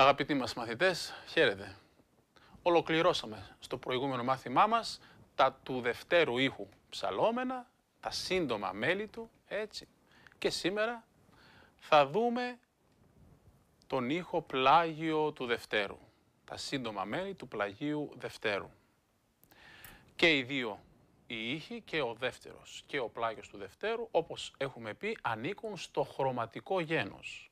Αγαπητοί μας μαθητές, χαίρετε. Ολοκληρώσαμε στο προηγούμενο μάθημά μας τα του δευτέρου ήχου ψαλόμενα, τα σύντομα μέλη του, έτσι. Και σήμερα θα δούμε τον ήχο πλάγιο του δευτέρου, τα σύντομα μέλη του πλαγίου δευτέρου. Και οι δύο οι ήχοι και ο δεύτερος και ο πλάγιος του δευτέρου, όπως έχουμε πει, ανήκουν στο χρωματικό γένος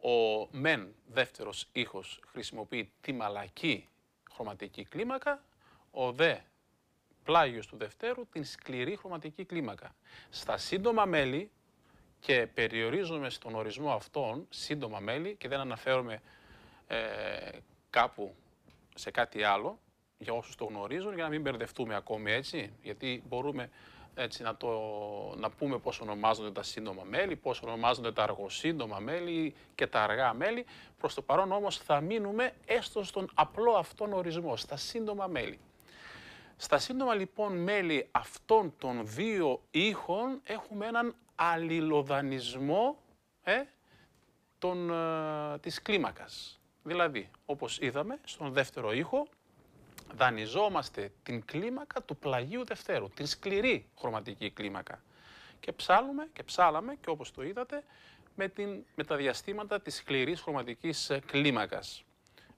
ο μεν δεύτερος ήχος χρησιμοποιεί τη μαλακή χρωματική κλίμακα, ο δε πλάγιος του δευτέρου την σκληρή χρωματική κλίμακα. Στα σύντομα μέλη και περιορίζομαι στον ορισμό αυτών, σύντομα μέλη και δεν αναφέρομαι ε, κάπου σε κάτι άλλο, για όσους το γνωρίζουν, για να μην μπερδευτούμε ακόμη έτσι, γιατί μπορούμε έτσι, να, το, να πούμε πώς ονομάζονται τα σύντομα μέλη, πώς ονομάζονται τα αργοσύντομα μέλη και τα αργά μέλη. Προς το παρόν όμως θα μείνουμε έστω στον απλό αυτόν ορισμό, στα σύντομα μέλη. Στα σύντομα λοιπόν μέλη αυτών των δύο ήχων έχουμε έναν αλληλοδανισμό ε, των, ε, της κλίμακας. Δηλαδή, όπως είδαμε, στον δεύτερο ήχο δανειζόμαστε την κλίμακα του πλαγίου Δευτέρου, την σκληρή χρωματική κλίμακα. Και ψάλουμε και ψάλαμε και όπως το είδατε με, την, τα διαστήματα της σκληρής χρωματικής ε, κλίμακας.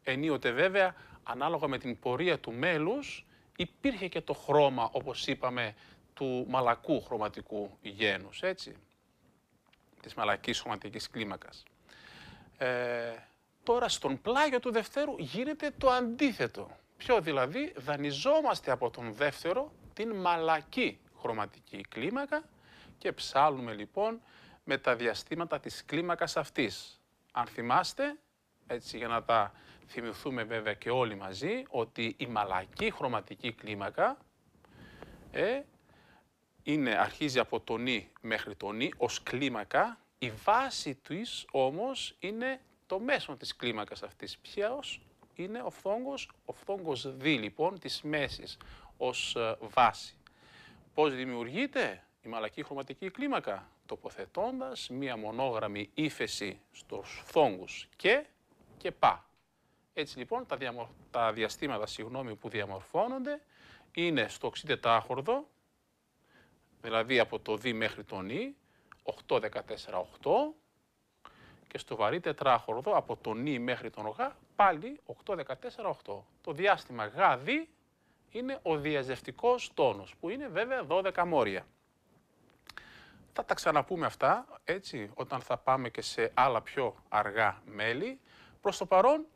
Ενίοτε βέβαια, ανάλογα με την πορεία του μέλους, υπήρχε και το χρώμα, όπως είπαμε, του μαλακού χρωματικού γένους, έτσι, της μαλακής χρωματικής κλίμακας. Ε, τώρα στον πλάγιο του Δευτέρου γίνεται το αντίθετο. Πιο δηλαδή δανειζόμαστε από τον δεύτερο την μαλακή χρωματική κλίμακα και ψάλουμε λοιπόν με τα διαστήματα της κλίμακας αυτής. Αν θυμάστε, έτσι για να τα θυμηθούμε βέβαια και όλοι μαζί, ότι η μαλακή χρωματική κλίμακα ε, είναι, αρχίζει από τον ή μέχρι τον ή, ως κλίμακα. Ι μέχρι τον Ι ως κλίμακα, η βάση της όμως είναι το μέσο της κλίμακας αυτής. Ποιος? είναι ο φθόγκος, ο δι λοιπόν της μέσης ως ε, βάση. Πώς δημιουργείται η μαλακή χρωματική κλίμακα, τοποθετώντας μία μονόγραμμη ύφεση στους φθόγκους και και πα. Έτσι λοιπόν τα, τα διαστήματα συγγνώμη, που διαμορφώνονται είναι στο 6 χορδό, δηλαδή από το δι μέχρι τον νι, 8, 14, 8, και στο βαρύ τετράχορδο από τον νι μέχρι τον γ, πάλι 8-14-8. Το διάστημα γάδι είναι ο διαζευτικός τόνος, που είναι βέβαια 12 μόρια. Θα τα ξαναπούμε αυτά, έτσι, όταν θα πάμε και σε άλλα πιο αργά μέλη. Προς το παρόν,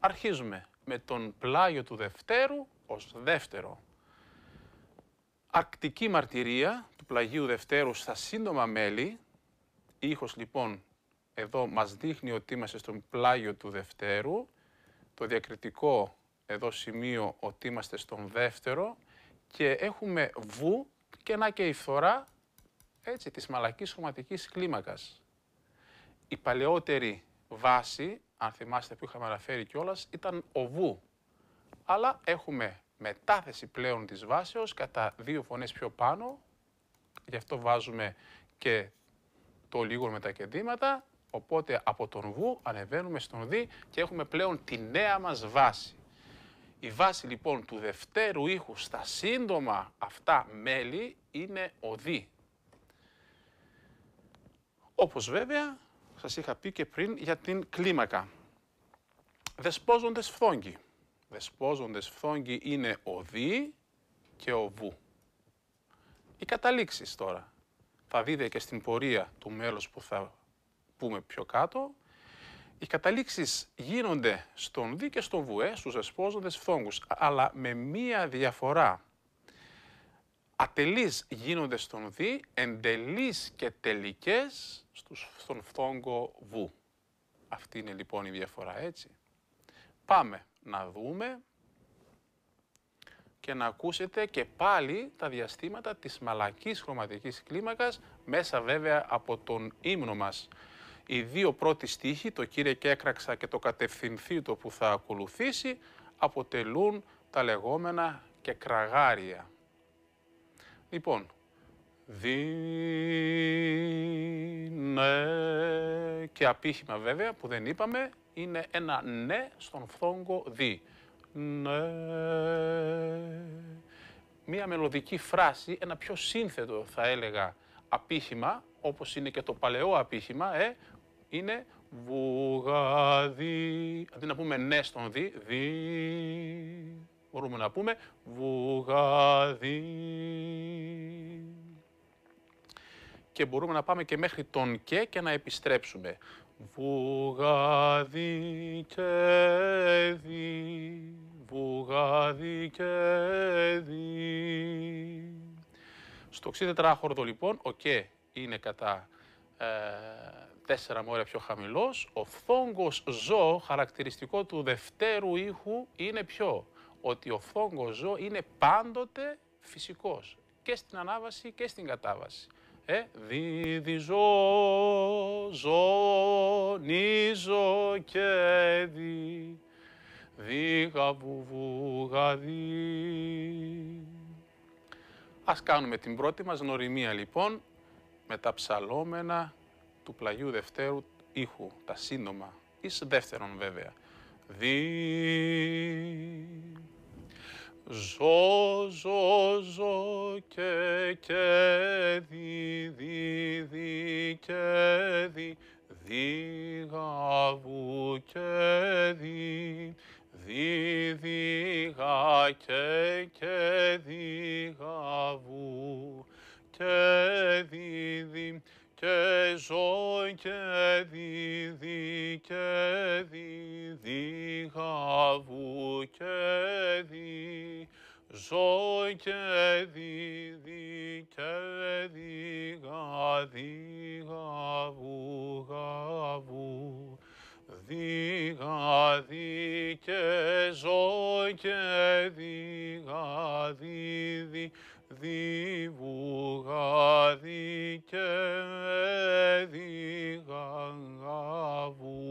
αρχίζουμε με τον πλάγιο του Δευτέρου ως δεύτερο. Αρκτική μαρτυρία του πλαγίου Δευτέρου στα σύντομα μέλη, ήχος λοιπόν εδώ μας δείχνει ότι είμαστε στον πλάγιο του δευτέρου, το διακριτικό εδώ σημείο ότι είμαστε στον δεύτερο και έχουμε βου και να και η φθορά έτσι, της μαλακής χρωματικής κλίμακας. Η παλαιότερη βάση, αν θυμάστε που είχαμε αναφέρει κιόλας, ήταν ο βου. Αλλά έχουμε μετάθεση πλέον της βάσεως κατά δύο φωνές πιο πάνω, γι' αυτό βάζουμε και το λίγο με τα κεντήματα Οπότε από τον Βου ανεβαίνουμε στον Δ και έχουμε πλέον τη νέα μας βάση. Η βάση λοιπόν του δευτέρου ήχου στα σύντομα αυτά μέλη είναι ο Δ. Όπως βέβαια σας είχα πει και πριν για την κλίμακα. Δεσπόζοντες φθόγγι. Δεσπόζοντες φθόγγι είναι ο Δ και ο Βου. Οι καταλήξεις τώρα. Θα δείτε και στην πορεία του μέλους που θα πούμε πιο κάτω, οι καταλήξεις γίνονται στον ΔΙ και στον βουέ ε, στους εσπόζοντες φθόγκους, αλλά με μία διαφορά. ατελείς γίνονται στον ΔΙ, εντελείς και τελικές στον φθόγκο ΒΟΥ. Αυτή είναι λοιπόν η διαφορά, έτσι. Πάμε να δούμε και να ακούσετε και πάλι τα διαστήματα της μαλακής χρωματικής κλίμακας, μέσα βέβαια από τον ύμνο μας. Οι δύο πρώτοι στίχοι, το «Κύριε και έκραξα» και το «Κατευθυνθήτο» που θα ακολουθήσει, αποτελούν τα λεγόμενα και κραγάρια. Λοιπόν, δίνε και απίχημα βέβαια που δεν είπαμε, είναι ένα ναι στον φθόγκο δι. Ναι. Μία μελωδική φράση, ένα πιο σύνθετο θα έλεγα απίχημα, όπως είναι και το παλαιό απίχημα, ε, είναι βουγαδί. Αντί να πούμε ναι στον δι, δι, μπορούμε να πούμε βουγαδί. Και μπορούμε να πάμε και μέχρι τον και και να επιστρέψουμε. Βουγαδί και δι, βουγαδί και δι. Στο 6 τετράχορδο λοιπόν, ο και είναι κατά ε, τέσσερα μόρια πιο χαμηλός. Ο φθόγκος ζώ, χαρακτηριστικό του δευτέρου ήχου, είναι ποιο. Ότι ο φθόγκος ζώ είναι πάντοτε φυσικός. Και στην ανάβαση και στην κατάβαση. Ε, δι, ζω, ζω, και δι, δι, γα, Ας κάνουμε την πρώτη μας νοριμία λοιπόν με τα ψαλόμενα του Πλαγίου Δευτέρου ήχου, τα σύντομα, εις δεύτερον βέβαια. Δι, ζω, ζω, ζω και, και, δι, δι, δι, και, δι, δι, γαβου και, δι, δι, δι, γα, και, Σο και δίδι και δίγα δίγα βου γαβου δίγα δί και ζω και δίγα δίδι βουγα δι και δίγα γαβου.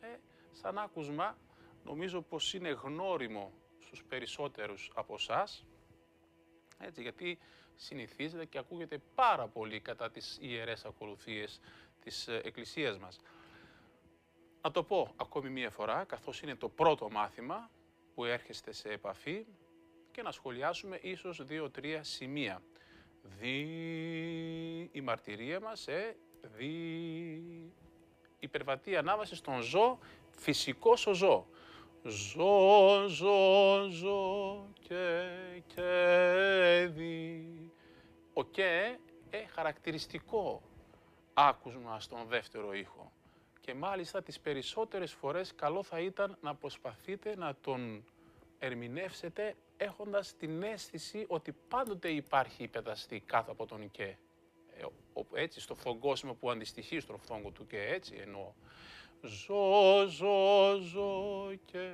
Ε, σαν άκουσμα νομίζω πως είναι γνώριμο στους περισσότερους από εσάς. Έτσι, γιατί συνηθίζεται και ακούγεται πάρα πολύ κατά τις ιερές ακολουθίες της ε, Εκκλησίας μας. Να το πω ακόμη μία φορά, καθώς είναι το πρώτο μάθημα που έρχεστε σε επαφή και να σχολιάσουμε ίσως δύο-τρία σημεία. Δι η μαρτυρία μας, ε, δι υπερβατή ανάβαση στον ζώο, φυσικό ο ζώο. Ζω, ζω, ζω και κέδι. Ο κε ε, χαρακτηριστικό άκουσμα στον δεύτερο ήχο. Και μάλιστα τις περισσότερες φορές καλό θα ήταν να προσπαθείτε να τον ερμηνεύσετε έχοντας την αίσθηση ότι πάντοτε υπάρχει υπεταστή κάτω από τον κε. έτσι, στο φωγκόσμιο που αντιστοιχεί στο φθόγκο του και έτσι εννοώ. Ζω, ζω, ζω και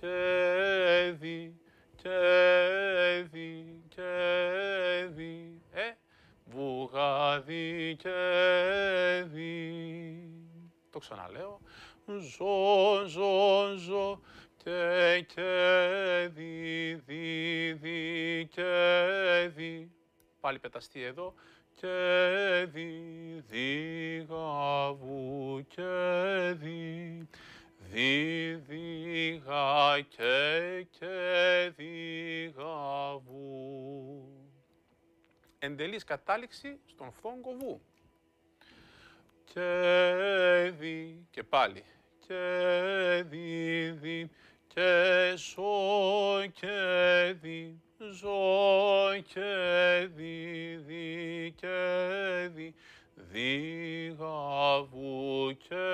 κέδι, κέδι, κέδι, ε, βουγάδι, κέδι. Το ξαναλέω. Ζω, ζω, ζω και κέδι, δι, δι, κέδι. Πάλι πεταστεί εδώ και δι, δι και δι, δι δι και και δι γαβού. Εντελής κατάληξη στον φθόγκο βου. Και δι, και πάλι, και δι δι, και σο και δι, ζω και δι, δι και δι, δι και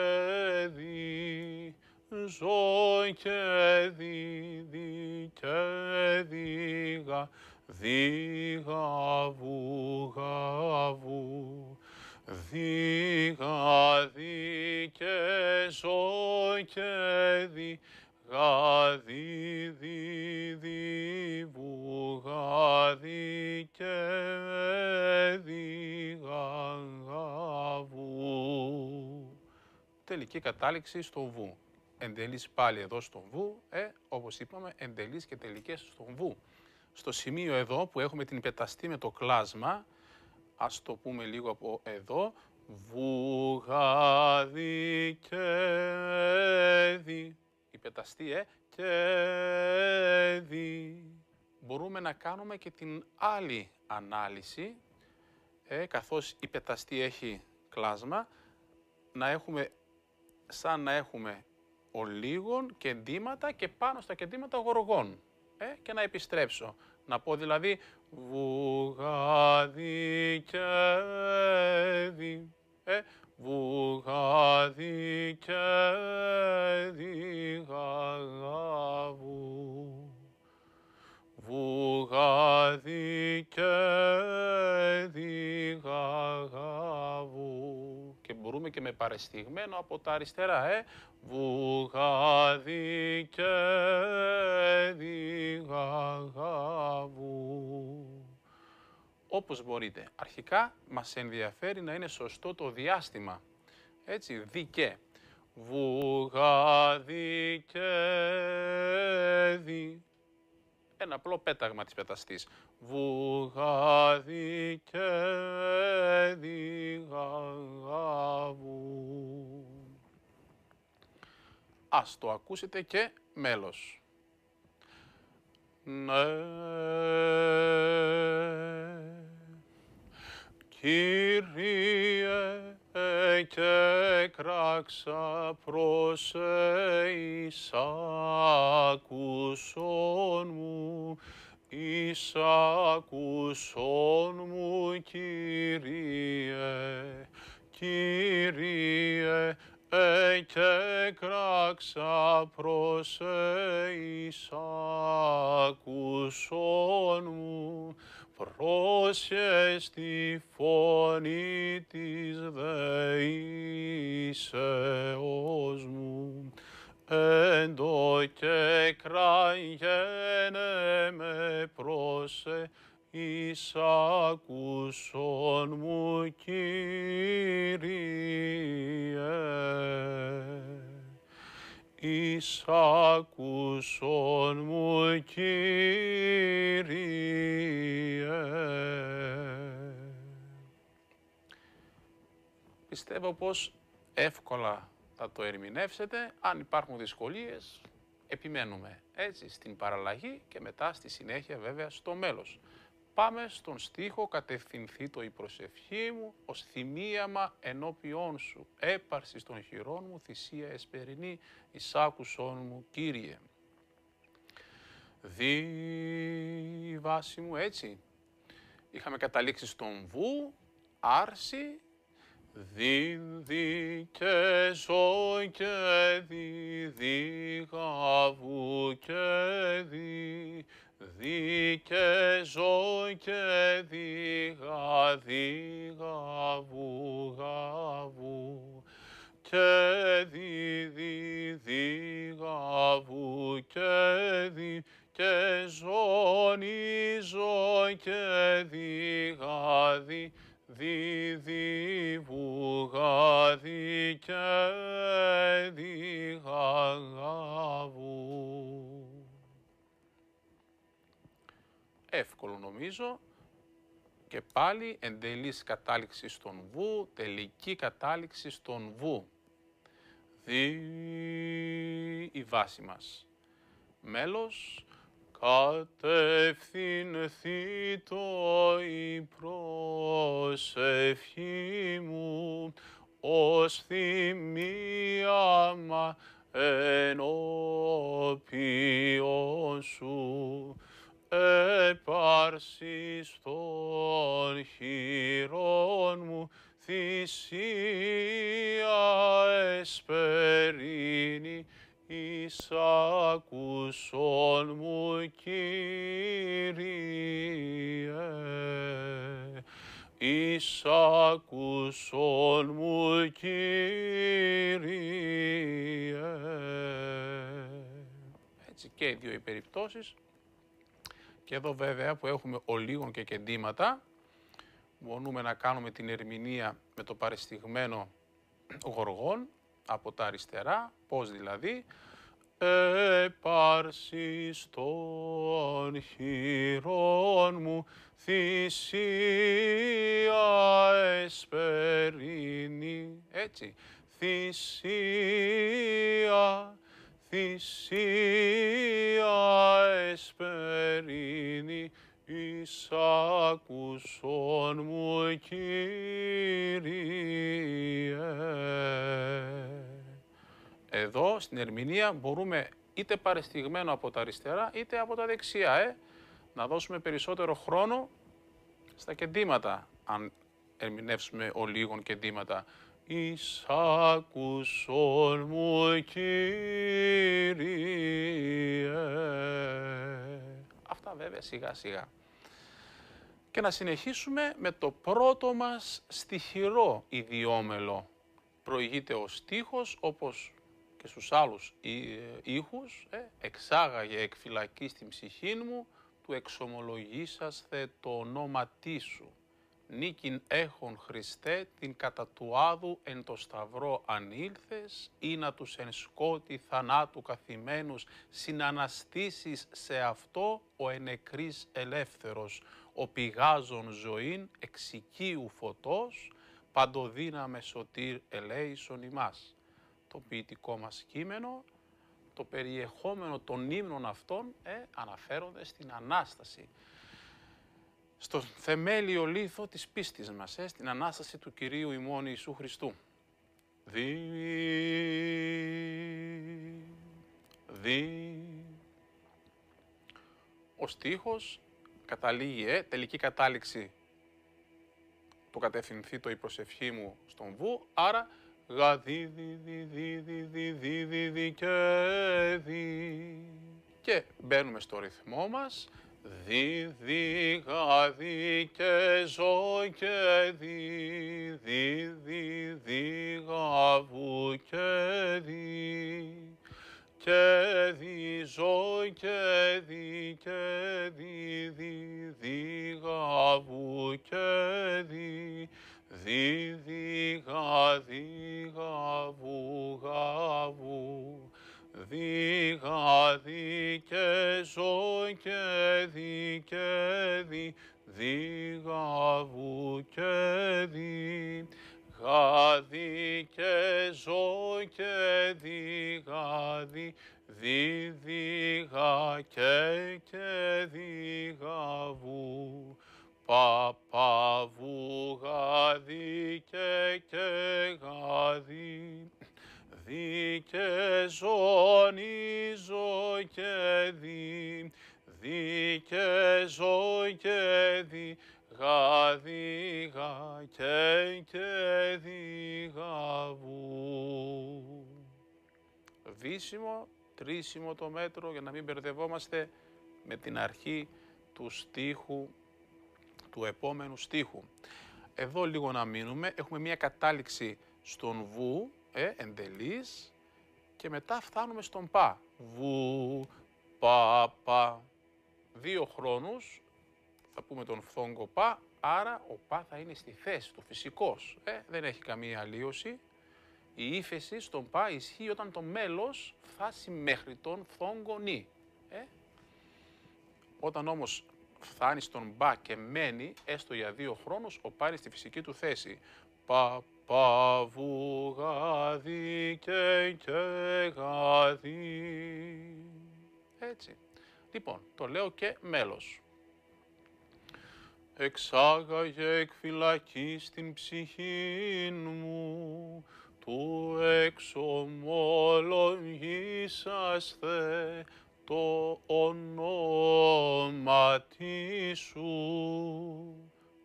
δι, ζω και δι, και δι γα, δι γαβού δι και ζω και δι, βουγάδι, δι βουγάδι και βου. Τελική κατάληξη στο βου. Εντελείς πάλι εδώ στο βου, ε, όπως είπαμε, εντελείς και τελικές στο βου. Στο σημείο εδώ που έχουμε την πεταστή με το κλάσμα, ας το πούμε λίγο από εδώ, βουγάδι και δι, πεταστεί, ε. Κέδι. Μπορούμε να κάνουμε και την άλλη ανάλυση, ε, καθώς η πεταστή έχει κλάσμα, να έχουμε, σαν να έχουμε ολίγων κεντήματα και πάνω στα κεντήματα γοργών. Ε, και να επιστρέψω. Να πω δηλαδή βουγάδι κέδι, ε, βουγάδι παρεστιγμένο από τα αριστερά, ε. Βουγάδι και Όπως μπορείτε. Αρχικά μας ενδιαφέρει να είναι σωστό το διάστημα. Έτσι, δικέ. Βουγάδι και δι. Ένα απλό πέταγμα της πεταστής. Βουγάδι και δι Ας το ακούσετε και μέλος. Ναι, Κύριε και κράξα προς εις ακουσόν μου, εις ακουσόν μου Κύριε, Κύριε. Ίσα προς Ίσα ακούσον μου, στη φωνή της δεήσεως μου, το και κραγένε με πρόσε, Ίσα ακούσον μου κι άκουσον μου, Κύριε. Πιστεύω πως εύκολα θα το ερμηνεύσετε. Αν υπάρχουν δυσκολίες, επιμένουμε έτσι στην παραλλαγή και μετά στη συνέχεια βέβαια στο μέλος. Πάμε στον στίχο «Κατευθυνθεί το η προσευχή μου ως θυμίαμα ενώπιόν σου, έπαρση των χειρών μου, θυσία εσπερινή, εισάκουσόν μου, Κύριε». Δι βάση μου, έτσι. Είχαμε καταλήξει στον βου, άρση, δι, δι και ζω και δι, δι και δι δι και ζω και δίγα, δίγα, βουγα, βου. Και δι, δι, δί βου, και δι, και ζώνη, ζω και δίγα, δι, δι, δι, βουγα, δι, και δίγα, γαβου. εύκολο νομίζω. Και πάλι εντελής κατάληξη στον βου, τελική κατάληξη στον βου. Δι η βάση μας. Μέλος, κατευθυνθεί το η προσευχή μου, ως θυμία μα ενώπιον σου επάρσεις των χειρών μου θυσία εσπερίνη εις άκουσον μου Κύριε. Εις άκουσον μου Κύριε. Έτσι και οι δύο οι περιπτώσεις και εδώ βέβαια που έχουμε ολίγων και κεντήματα, μπορούμε να κάνουμε την ερμηνεία με το παρεστιγμένο γοργόν από τα αριστερά, πώς δηλαδή, επάρσεις των χειρών μου θυσία εσπερίνη, έτσι, θυσία θυσία εσπερίνη εις μου Κύριε. Εδώ στην ερμηνεία μπορούμε είτε παρεστηγμένο από τα αριστερά είτε από τα δεξιά. Ε, να δώσουμε περισσότερο χρόνο στα κεντήματα, αν ερμηνεύσουμε λίγων κεντήματα εις μου, Κύριε. Αυτά βέβαια σιγά σιγά. Και να συνεχίσουμε με το πρώτο μας στοιχειρό ιδιόμελο. Προηγείται ο στίχος όπως και στους άλλους ε, ήχους, ε, εξάγαγε εκφυλακή στην ψυχή μου, του θε το όνομα σου νίκην έχων Χριστέ την κατά του άδου εν το σταυρό ανήλθες ή να τους εν σκότη θανάτου καθημένους συναναστήσεις σε αυτό ο ενεκρής ελεύθερος, ο πηγάζων ζωήν εξοικείου φωτός, παντοδύναμε σωτήρ ελέησον ημάς. Το ποιητικό μας κείμενο, το περιεχόμενο των ύμνων αυτών ε, αναφέρονται στην Ανάσταση στο θεμέλιο λίθο της πίστης μας, ε, στην Ανάσταση του Κυρίου ημών Ιησού Χριστού. Δι, δι. Ο στίχος καταλήγει, ε, τελική κατάληξη το κατευθυνθεί το υποσευχή μου στον Βου, άρα γα δι δι δι δι δι δι δι δι και δι. Και μπαίνουμε στο ρυθμό μας, Δίδυγα δι και ζω και δι, δι, δι, δίγα βου και δι, και δι ζω και δι, και δι, δι, δίγα βου και δι, δι, δίγα, δίγα Δίγα και ζω και και δι, δίγα βου και δι. Γα και ζω και δίγα δι, δι δίγα και και δίγα βου. πα βου γα και και γα δι. Δι και ζώνη, ζω και δι, δι και ζω και δι, γα δι γα και και δι γα βου. Δύσιμο, τρίσιμο το μέτρο για να μην μπερδευόμαστε με την αρχή του στίχου, του επόμενου στίχου. Εδώ λίγο να μείνουμε, έχουμε μία κατάληξη στον βου, ε, και μετά φτάνουμε στον πα. Βου, πα, πα. Δύο χρόνους, θα πούμε τον φθόγκο πα, άρα ο πα θα είναι στη θέση του, φυσικός. Ε, δεν έχει καμία αλλίωση. Η ύφεση στον πα ισχύει όταν το μέλος φτάσει μέχρι τον φθόγκο Νι. Ε, όταν όμως φτάνει στον Πα και μένει έστω για δύο χρόνους, ο είναι στη φυσική του θέση. Παπαβού και, και γαδί. Έτσι. Λοιπόν, το λέω και μέλος. Εξάγαγε εκφυλακή στην ψυχή μου, του εξομολογήσασθε το όνομα σου.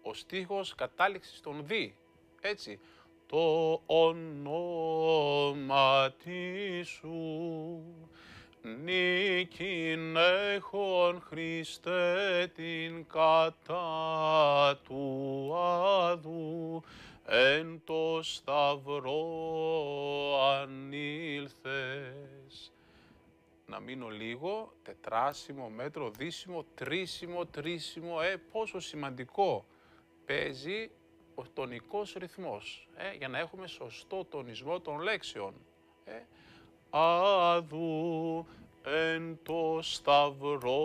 Ο στίχος κατάληξης των δι έτσι. Το όνομα σου νίκην έχων Χριστέ την κατά του άδου εν το σταυρό ανήλθες. Να μείνω λίγο, τετράσιμο, μέτρο, δύσιμο, τρίσιμο, τρίσιμο, ε, πόσο σημαντικό. Παίζει ο τονικός ρυθμός, ε, για να έχουμε σωστό τονισμό των λέξεων. Αδού ε, εν το σταυρό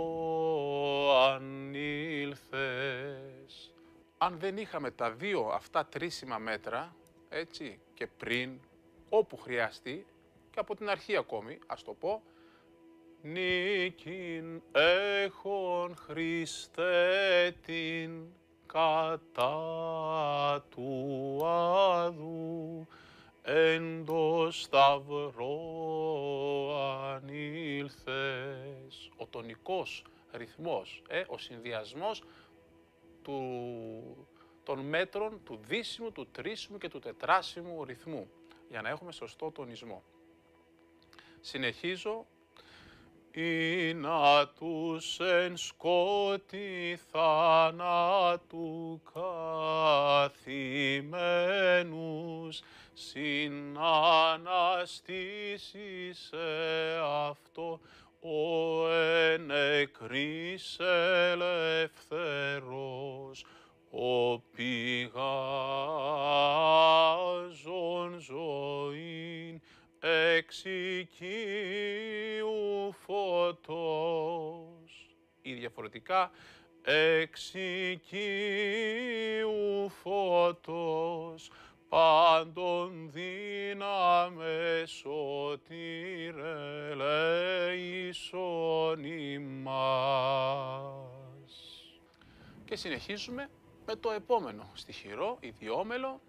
Αν δεν είχαμε τα δύο αυτά τρίσιμα μέτρα, έτσι, και πριν, όπου χρειαστεί, και από την αρχή ακόμη, ας το πω, νίκην έχων Χριστέ την κατά του Αδού εν το σταυρό ανήλθες. Ο τονικός ρυθμός, ε, ο συνδυασμός του, των μέτρων του δύσιμου, του τρίσιμου και του τετράσιμου ρυθμού, για να έχουμε σωστό τονισμό. Συνεχίζω ή να τους εν σκότη θανάτου καθημένους συναναστήσεις σε αυτό ο εν ελευθερός ο πηγάζων ζωήν εξ φωτός ή διαφορετικά εξ φωτός πάντων δύναμες σωτήρε Και συνεχίζουμε με το επόμενο στοιχειρό, ιδιόμελο,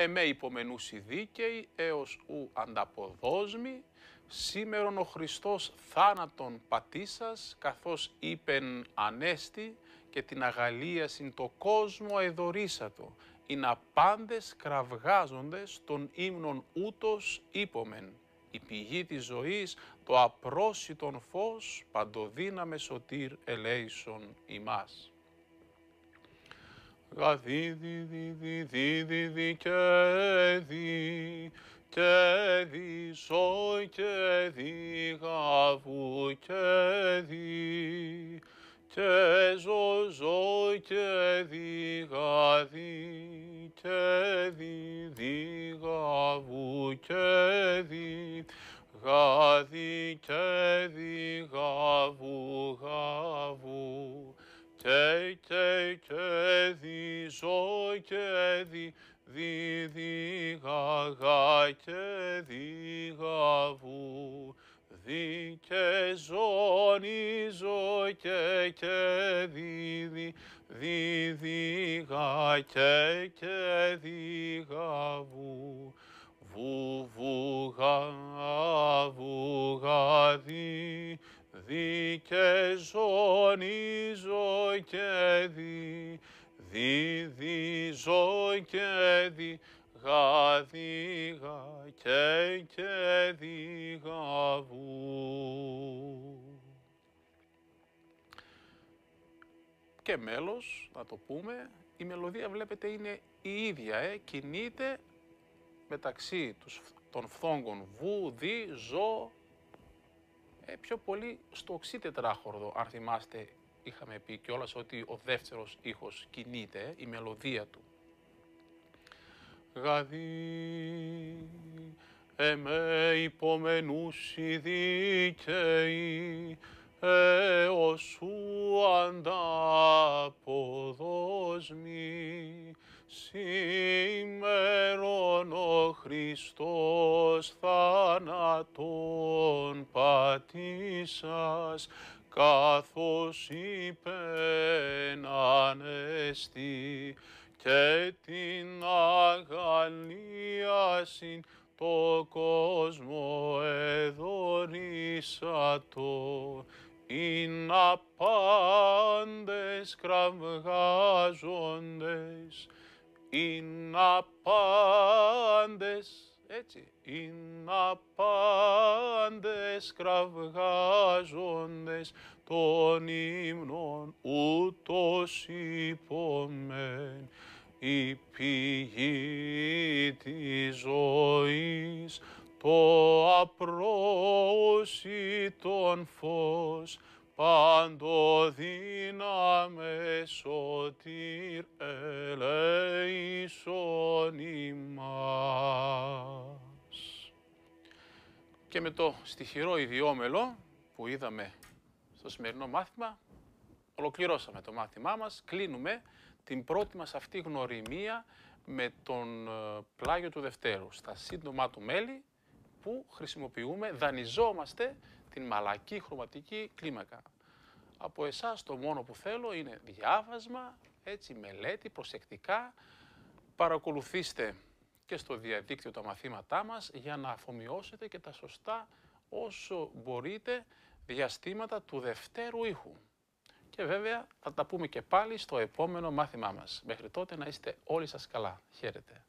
εμέ υπομενούσι δίκαιοι, έως ου ανταποδόσμη, σήμερον ο Χριστός θάνατον πατήσας, καθώς είπεν ανέστη και την αγαλίασιν συν το κόσμο εδωρίσατο, να πάντες κραυγάζοντες τον ύμνων ούτως είπομεν. Η πηγή της ζωής, το απρόσιτον φως, παντοδύναμε σωτήρ ελέησον ημάς. Δι, δι, δι, δι, δι, δι, δι, και δι, και δι, σο, και δι, γαβού, και δι, και δι, γαδι, και δι, δι, γαβού, και δι, γαδι, και δι, γαβού, γαβού. Τέι, τέι, τέι, δι, ζω και δι, δι, γα, γα και δι, γα, βου. Δι και ζώνη, ζω και και δι, δι, γα και και δι, γα, βου. Βου, βου, γα, βου, Δι, δι, ζω και δι, γα, δι, γα, και, και, δι, γα, Και μέλος, να το πούμε, η μελωδία βλέπετε είναι η ίδια, ε, κινείται μεταξύ των φθόγκων βου, δι, ζω, ε, πιο πολύ στο οξύ τετράχορδο, αν θυμάστε είχαμε πει κιόλας ότι ο δεύτερος ήχος κινείται, η μελωδία του. Γαδί, εμέ υπομενούσι δίκαιοι, εωσού ανταποδόσμι, σήμερον ο Χριστός θάνατον πατήσας, καθώς είπεν ανέστη και την αγαλίασιν το κόσμο εδωρίσατο, να πάντες κραυγάζοντες, να πάντες... Έτσι. Είναι απάντες κραυγάζοντες των ύμνων ούτως υπομεν η πηγή της ζωής το απρόσιτον φως παντοδύναμες σωτήρ ελέησον ημάς. Και με το στοιχειρό ιδιόμελο που είδαμε στο σημερινό μάθημα, ολοκληρώσαμε το μάθημά μας, κλείνουμε την πρώτη μας αυτή γνωριμία με τον ε, πλάγιο του Δευτέρου, στα σύντομα του μέλη που χρησιμοποιούμε, δανειζόμαστε την μαλακή χρωματική κλίμακα. Από εσάς το μόνο που θέλω είναι διάβασμα, έτσι, μελέτη, προσεκτικά. Παρακολουθήστε και στο διαδίκτυο τα μαθήματά μας για να αφομοιώσετε και τα σωστά όσο μπορείτε διαστήματα του δευτέρου ήχου. Και βέβαια θα τα πούμε και πάλι στο επόμενο μάθημά μας. Μέχρι τότε να είστε όλοι σας καλά. Χαίρετε.